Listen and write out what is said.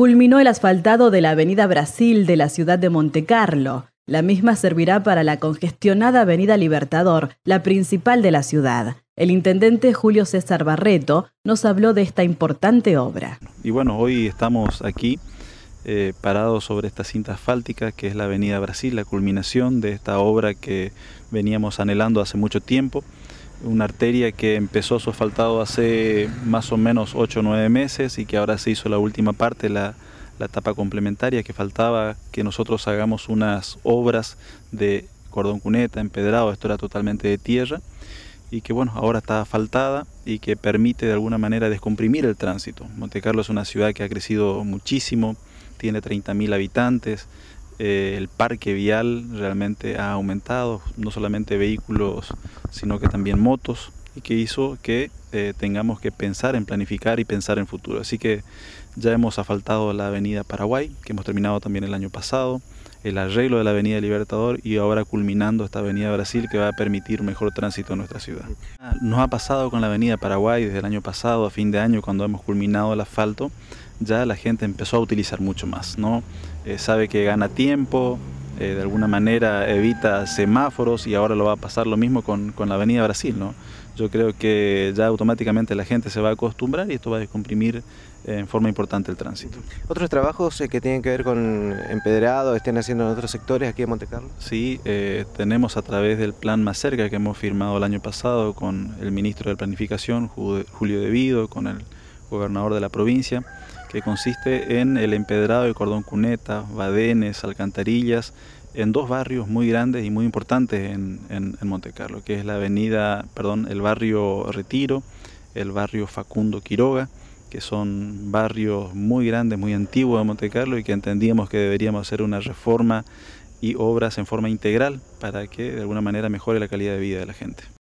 culminó el asfaltado de la Avenida Brasil de la ciudad de Monte Carlo. La misma servirá para la congestionada Avenida Libertador, la principal de la ciudad. El intendente Julio César Barreto nos habló de esta importante obra. Y bueno, hoy estamos aquí eh, parados sobre esta cinta asfáltica que es la Avenida Brasil, la culminación de esta obra que veníamos anhelando hace mucho tiempo una arteria que empezó su asfaltado hace más o menos 8 o 9 meses y que ahora se hizo la última parte, la, la etapa complementaria que faltaba que nosotros hagamos unas obras de cordón cuneta, empedrado, esto era totalmente de tierra y que bueno, ahora está asfaltada y que permite de alguna manera descomprimir el tránsito. Montecarlo es una ciudad que ha crecido muchísimo, tiene 30.000 habitantes, eh, el parque vial realmente ha aumentado, no solamente vehículos, sino que también motos, y que hizo que eh, tengamos que pensar en planificar y pensar en futuro. Así que ya hemos asfaltado la avenida Paraguay, que hemos terminado también el año pasado, el arreglo de la avenida Libertador y ahora culminando esta avenida Brasil que va a permitir mejor tránsito en nuestra ciudad. Nos ha pasado con la avenida Paraguay desde el año pasado a fin de año cuando hemos culminado el asfalto, ya la gente empezó a utilizar mucho más, ¿no? Eh, sabe que gana tiempo, eh, de alguna manera evita semáforos y ahora lo va a pasar lo mismo con, la Avenida Brasil. ¿no? Yo creo que ya automáticamente la gente se va a acostumbrar y esto va a descomprimir eh, en forma importante el tránsito. ¿Otros trabajos que tienen que ver con empedrado estén haciendo en otros sectores aquí en Monte Carlo? Sí, tenemos a través del plan Más Cerca que hemos firmado el año pasado con el ministro de Planificación, Julio Devido, con el gobernador de la provincia, que consiste en el empedrado de cordón cuneta, badenes, alcantarillas, en dos barrios muy grandes y muy importantes en, en, Monte Carlo, que es la avenida, perdón, el barrio Retiro, el barrio Facundo Quiroga, que son barrios muy grandes, muy antiguos de Monte Carlo y que entendíamos que deberíamos hacer una reforma y obras en forma integral para que de alguna manera mejore la calidad de vida de la gente.